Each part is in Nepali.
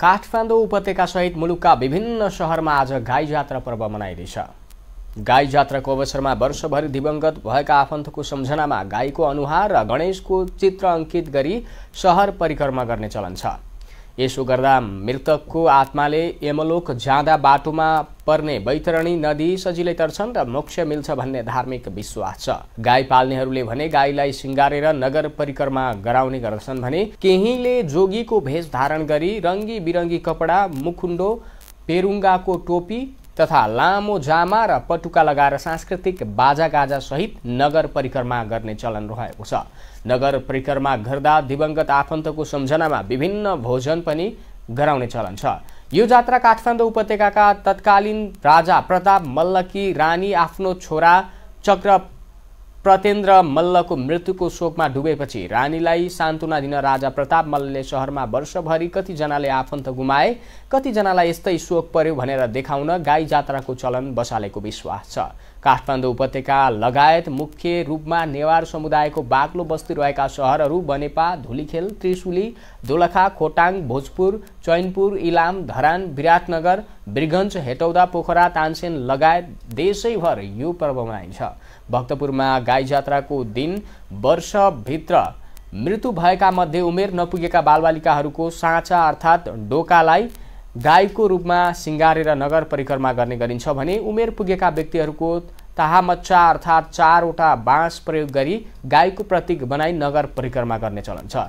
काठमाडौँ सहित मुलुकका विभिन्न सहरमा आज गाई जात्रा पर्व मनाइँदैछ गाई जात्राको अवसरमा वर्षभरि दिवंगत भएका आफन्तको सम्झनामा गाईको अनुहार र गणेशको चित्र अङ्कित गरी सहर परिक्रमा गर्ने चलन छ यसो गर्दा मृतकको आत्माले यमलोक जाँदा बाटोमा पर्ने वैतरणी नदी सजिलै तर्छन् र मोक्ष मिल्छ भन्ने धार्मिक विश्वास छ गाई पाल्नेहरूले भने गाईलाई सिँगारेर नगर परिक्रमा गराउने गर्दछन् भने केहीले जोगीको भेष धारण गरी रङ्गी बिरङ्गी कपडा मुखुन्डो पेरुङ्गाको टोपी तथा लामो जामा र पटुका लगाएर सांस्कृतिक बाजागाजासहित नगर परिक्रमा गर्ने चलन रहेको छ नगर परिक्रमा गर्दा दिवंगत आफन्तको सम्झनामा विभिन्न भोजन पनि गराउने चलन छ यो जात्रा काठमाडौँ उपत्यकाका तत्कालीन राजा प्रताप मल्लकी रानी आफ्नो छोरा चक्र प्रतेन्द्र मल्लको मृत्युको शोकमा डुबेपछि रानीलाई सान्त्वना दिन राजा प्रताप मल्लले सहरमा वर्षभरि कतिजनाले आफन्त गुमाए कतिजनालाई यस्तै शोक पर्यो भनेर देखाउन गाई जात्राको चलन बसालेको विश्वास छ काठमाडौँ उपत्यका लगायत मुख्य रूपमा नेवार समुदायको बाक्लो बस्ती रहेका सहरहरू बनेपा धुलीखेल त्रिशुली दोलखा खोटाङ भोजपुर चैनपुर इलाम धरान विराटनगर बिरगन्ज हेटौदा पोखरा तानसेन लगायत देशैभर यो पर्व मनाइन्छ भक्तपुरमा गाई जात्राको दिन वर्षभित्र मृत्यु भएका मध्ये उमेर नपुगेका बालबालिकाहरूको साँचा अर्थात् डोकालाई गाईको रूपमा सिँगारेर नगर परिक्रमा गर्ने गरिन्छ भने उमेर पुगेका व्यक्तिहरूको ताहामच्चा अर्थात् चारवटा बाँस प्रयोग गरी गाईको प्रतीक बनाई नगर परिक्रमा गर्ने चलन छ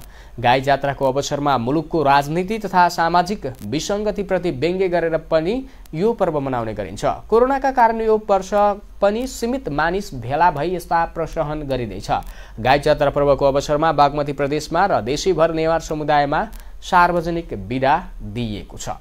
गाई जात्राको अवसरमा मुलुकको राजनीति तथा सामाजिक विसङ्गतिप्रति व्यङ्ग्य गरेर पनि यो पर्व मनाउने गरिन्छ कोरोनाका कारण यो वर्ष पनि सीमित मानिस भेला भई यस्ता प्रसहन गरिँदैछ गाई जात्रा पर्वको अवसरमा बागमती प्रदेशमा र देशैभर नेवार समुदायमा सार्वजनिक विदा दिइएको छ